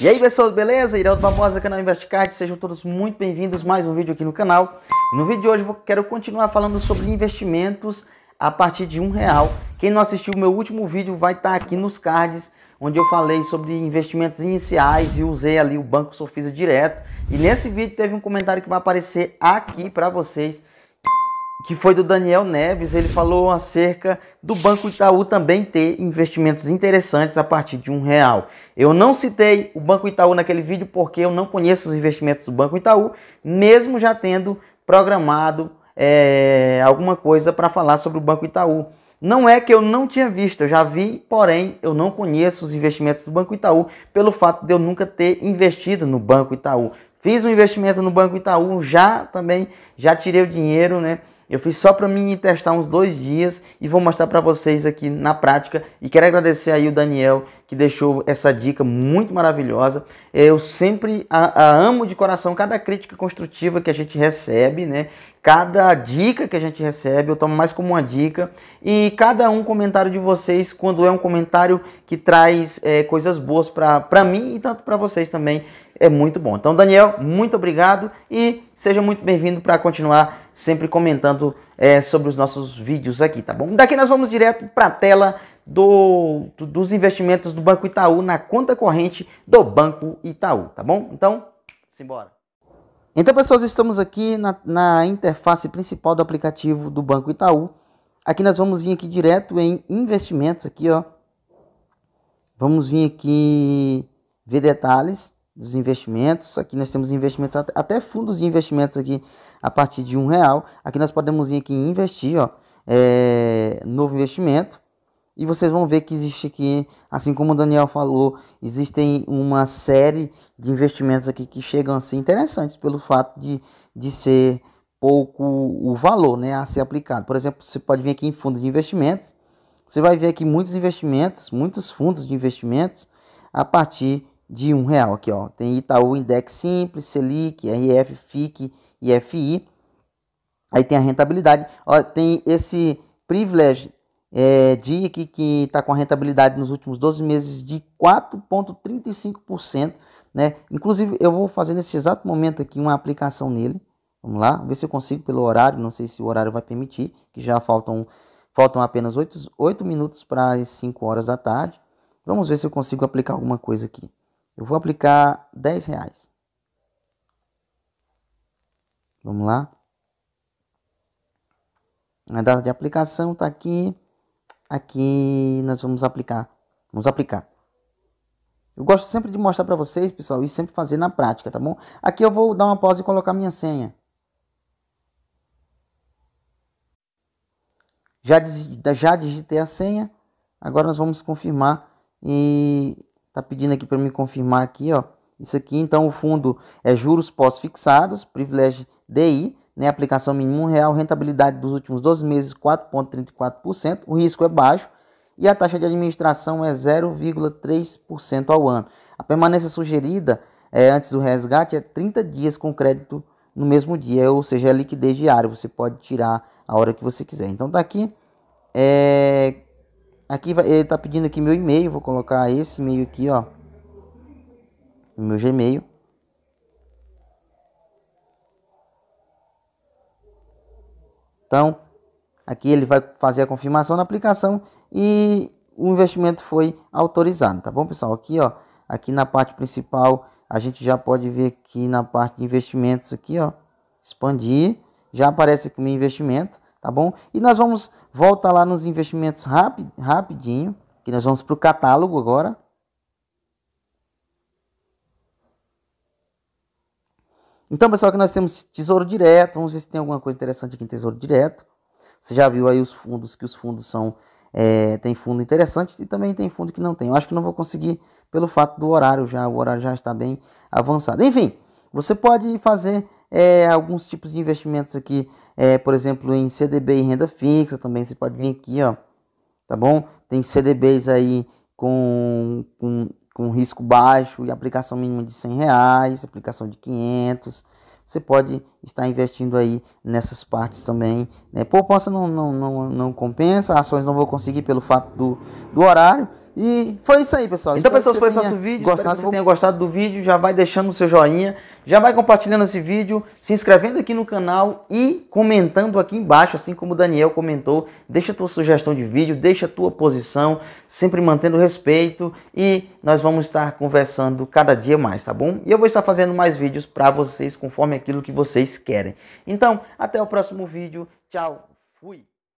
E aí pessoal, beleza? Iraldo Barbosa, canal InvestCard, sejam todos muito bem-vindos mais um vídeo aqui no canal. No vídeo de hoje eu quero continuar falando sobre investimentos a partir de um real. Quem não assistiu o meu último vídeo vai estar tá aqui nos cards, onde eu falei sobre investimentos iniciais e usei ali o Banco Sofisa direto. E nesse vídeo teve um comentário que vai aparecer aqui para vocês, que foi do Daniel Neves, ele falou acerca do Banco Itaú também ter investimentos interessantes a partir de um real. Eu não citei o Banco Itaú naquele vídeo porque eu não conheço os investimentos do Banco Itaú, mesmo já tendo programado é, alguma coisa para falar sobre o Banco Itaú. Não é que eu não tinha visto, eu já vi, porém eu não conheço os investimentos do Banco Itaú pelo fato de eu nunca ter investido no Banco Itaú. Fiz um investimento no Banco Itaú, já também já tirei o dinheiro, né? Eu fiz só para mim testar uns dois dias e vou mostrar para vocês aqui na prática. E quero agradecer aí o Daniel que deixou essa dica muito maravilhosa. Eu sempre a, a amo de coração cada crítica construtiva que a gente recebe, né? Cada dica que a gente recebe, eu tomo mais como uma dica. E cada um comentário de vocês, quando é um comentário que traz é, coisas boas para mim e tanto para vocês também, é muito bom. Então, Daniel, muito obrigado e seja muito bem-vindo para continuar sempre comentando é, sobre os nossos vídeos aqui, tá bom? Daqui nós vamos direto para a tela do, dos investimentos do Banco Itaú na conta corrente do Banco Itaú, tá bom? Então, simbora. Então, pessoas, estamos aqui na, na interface principal do aplicativo do Banco Itaú. Aqui nós vamos vir aqui direto em investimentos aqui, ó. Vamos vir aqui ver detalhes dos investimentos. Aqui nós temos investimentos até fundos de investimentos aqui a partir de um real. Aqui nós podemos vir aqui em investir, ó, é, novo investimento. E vocês vão ver que existe aqui, assim como o Daniel falou, existem uma série de investimentos aqui que chegam a ser interessantes pelo fato de, de ser pouco o valor né, a ser aplicado. Por exemplo, você pode vir aqui em fundos de investimentos, você vai ver aqui muitos investimentos, muitos fundos de investimentos a partir de um real aqui, ó. Tem Itaú Index Simples, Selic, RF, FIC e FI. Aí tem a rentabilidade. Ó, tem esse privilégio é, DIC, que está com a rentabilidade nos últimos 12 meses de 4,35%. Né? Inclusive, eu vou fazer nesse exato momento aqui uma aplicação nele. Vamos lá, ver se eu consigo pelo horário, não sei se o horário vai permitir, que já faltam, faltam apenas 8, 8 minutos para as 5 horas da tarde. Vamos ver se eu consigo aplicar alguma coisa aqui. Eu vou aplicar 10 reais. Vamos lá. A data de aplicação está aqui. Aqui nós vamos aplicar. Vamos aplicar. Eu gosto sempre de mostrar para vocês, pessoal, e sempre fazer na prática, tá bom? Aqui eu vou dar uma pausa e colocar minha senha. Já, já digitei a senha. Agora nós vamos confirmar e tá pedindo aqui para me confirmar aqui, ó. Isso aqui, então, o fundo é juros pós-fixados, privilégio DI, né? Aplicação mínimo real, rentabilidade dos últimos 12 meses 4,34%, o risco é baixo e a taxa de administração é 0,3% ao ano. A permanência sugerida é, antes do resgate é 30 dias com crédito no mesmo dia, ou seja, é liquidez diária, você pode tirar a hora que você quiser. Então tá aqui, é, aqui vai, ele está pedindo aqui meu e-mail, vou colocar esse e-mail aqui, ó, meu Gmail. Então, aqui ele vai fazer a confirmação na aplicação e o investimento foi autorizado, tá bom, pessoal? Aqui, ó, aqui na parte principal, a gente já pode ver aqui na parte de investimentos aqui, ó, expandir, já aparece aqui o meu investimento, tá bom? E nós vamos voltar lá nos investimentos rapid, rapidinho, que nós vamos para o catálogo agora, Então, pessoal, aqui nós temos tesouro direto. Vamos ver se tem alguma coisa interessante aqui em tesouro direto. Você já viu aí os fundos, que os fundos são... É, tem fundo interessante e também tem fundo que não tem. Eu acho que não vou conseguir pelo fato do horário já. O horário já está bem avançado. Enfim, você pode fazer é, alguns tipos de investimentos aqui. É, por exemplo, em CDB e renda fixa também. Você pode vir aqui, ó. Tá bom? Tem CDBs aí com, com com risco baixo e aplicação mínima de 100 reais, aplicação de 500. Você pode estar investindo aí nessas partes também. Né? Poupança não, não, não, não compensa, ações não vou conseguir pelo fato do, do horário. E foi isso aí, pessoal. Então, pessoal, foi esse nosso vídeo. Gostado, espero que você tenha gostado do vídeo. Já vai deixando o seu joinha, já vai compartilhando esse vídeo, se inscrevendo aqui no canal e comentando aqui embaixo, assim como o Daniel comentou. Deixa a tua sugestão de vídeo, deixa a tua posição, sempre mantendo respeito e nós vamos estar conversando cada dia mais, tá bom? E eu vou estar fazendo mais vídeos para vocês conforme aquilo que vocês querem. Então, até o próximo vídeo. Tchau. Fui.